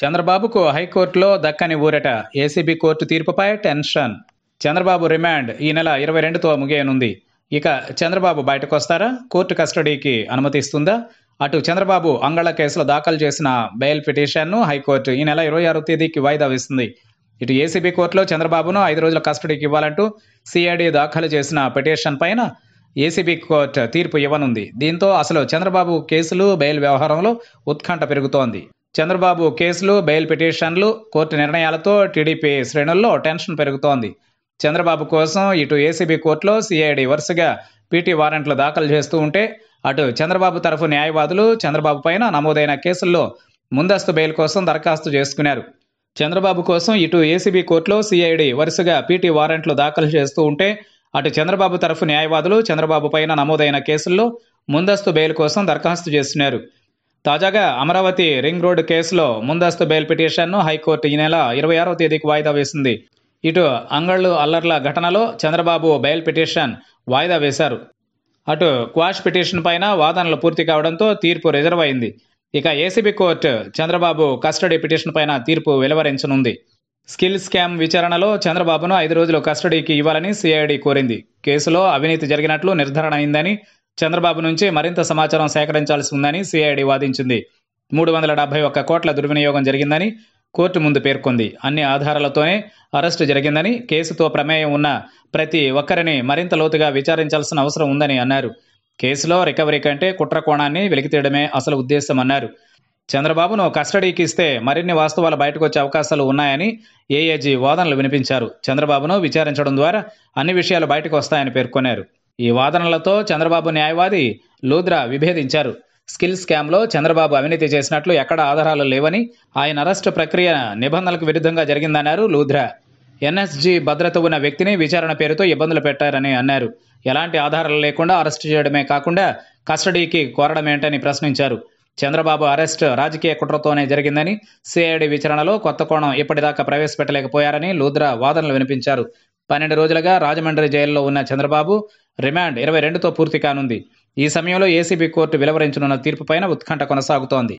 చంద్రబాబుకు హైకోర్టులో దక్కని ఊరట ఏసీబీ కోర్టు తీర్పుపై టెన్షన్ చంద్రబాబు రిమాండ్ ఈ నెల ఇరవై రెండుతో ముగియనుంది ఇక చంద్రబాబు బయటకు వస్తారా కోర్టు కస్టడీకి అనుమతిస్తుందా అటు చంద్రబాబు అంగళ కేసులో దాఖలు చేసిన బెయిల్ పిటిషన్ను హైకోర్టు ఈ నెల ఇరవై ఆరో తేదీకి వాయిదా వేస్తుంది ఇటు ఏసీబీ కోర్టులో చంద్రబాబును ఐదు రోజుల కస్టడీకి ఇవ్వాలంటూ సిఐడి దాఖలు చేసిన పిటిషన్ పైన ఏసీబీ కోర్టు తీర్పు ఇవ్వనుంది దీంతో అసలు చంద్రబాబు కేసులు బెయిల్ వ్యవహారంలో ఉత్కంఠ పెరుగుతోంది చంద్రబాబు కేసులు బెయిల్ పిటిషన్లు కోర్టు నిర్ణయాలతో టీడీపీ శ్రేణుల్లో టెన్షన్ పెరుగుతోంది చంద్రబాబు కోసం ఇటు ఏసీబీ కోర్టులో సిఐడి వరుసగా పీటీ వారెంట్లు దాఖలు చేస్తూ ఉంటే అటు చంద్రబాబు తరఫు న్యాయవాదులు చంద్రబాబు పైన నమోదైన కేసుల్లో ముందస్తు బెయిల్ కోసం దరఖాస్తు చేసుకున్నారు చంద్రబాబు కోసం ఇటు ఏసీబీ కోర్టులో సిఐడి వరుసగా పీటీ వారెంట్లు దాఖలు చేస్తూ ఉంటే అటు చంద్రబాబు తరఫు న్యాయవాదులు చంద్రబాబు పైన నమోదైన కేసుల్లో ముందస్తు బెయిల్ కోసం దరఖాస్తు చేస్తున్నారు తాజాగా అమరావతి రింగ్ రోడ్ కేసులో ముందస్తు బెయిల్ పిటిషన్ను హైకోర్టు ఈ నెల ఇరవై ఆరో తేదీకి వాయిదా వేసింది ఇటు అంగళ్ళు అల్లర్ల ఘటనలో చంద్రబాబు బెయిల్ పిటిషన్ వాయిదా వేశారు అటు క్వాష్ పిటిషన్ పైన వాదనలు పూర్తి కావడంతో తీర్పు రిజర్వ్ అయింది ఇక ACB court Chandrababu custody petition పైన తీర్పు వెలువరించనుంది స్కిల్ స్కామ్ విచారణలో చంద్రబాబును ఐదు రోజులు కస్టడీకి ఇవ్వాలని సిఐడి కోరింది కేసులో అవినీతి జరిగినట్లు నిర్ధారణ అయిందని చంద్రబాబు నుంచి మరింత సమాచారం సేకరించాల్సి ఉందని సిఐడి వాదించింది మూడు వందల డెబ్బై ఒక్క కోట్ల దుర్వినియోగం జరిగిందని కోర్టు ముందు పేర్కొంది అన్ని ఆధారాలతోనే అరెస్టు జరిగిందని కేసుతో ప్రమేయం ఉన్న ప్రతి ఒక్కరిని మరింత లోతుగా విచారించాల్సిన అవసరం ఉందని అన్నారు కేసులో రికవరీ కంటే కుట్ర కోణాన్ని వెలికితీయడమే అసలు ఉద్దేశమన్నారు చంద్రబాబును కస్టడీకి ఇస్తే మరిన్ని వాస్తవాలు బయటకు వచ్చే అవకాశాలు ఉన్నాయని ఏఏజీ వాదనలు వినిపించారు చంద్రబాబును విచారించడం ద్వారా అన్ని విషయాలు బయటకు వస్తాయని పేర్కొన్నారు ఈ వాదనలతో చంద్రబాబు న్యాయవాది లూద్రా విభేదించారు స్కిల్ స్కామ్లో చంద్రబాబు అవినీతి చేసినట్లు ఎక్కడ ఆధారాలు లేవని ఆయన అరెస్టు ప్రక్రియ నిబంధనలకు విరుద్ధంగా జరిగిందన్నారు లూద్రా ఎన్ఎస్జీ భద్రత ఉన్న వ్యక్తిని విచారణ పేరుతో ఇబ్బందులు పెట్టారని అన్నారు ఎలాంటి ఆధారాలు లేకుండా అరెస్టు చేయడమే కాకుండా కస్టడీకి కోరడమేంటని ప్రశ్నించారు చంద్రబాబు అరెస్ట్ రాజకీయ కుట్రతోనే జరిగిందని సిఐడి విచారణలో కొత్త కోణం ఇప్పటిదాకా ప్రవేశపెట్టలేకపోయారని లూద్రా వాదనలు వినిపించారు పన్నెండు రోజులుగా రాజమండ్రి జైల్లో ఉన్న చంద్రబాబు రిమాండ్ ఇరవై రెండుతో పూర్తి కానుంది ఈ సమయంలో ఏసీబీ కోర్టు వెలువరించనున్న తీర్పుపైన ఉత్కంఠ కొనసాగుతోంది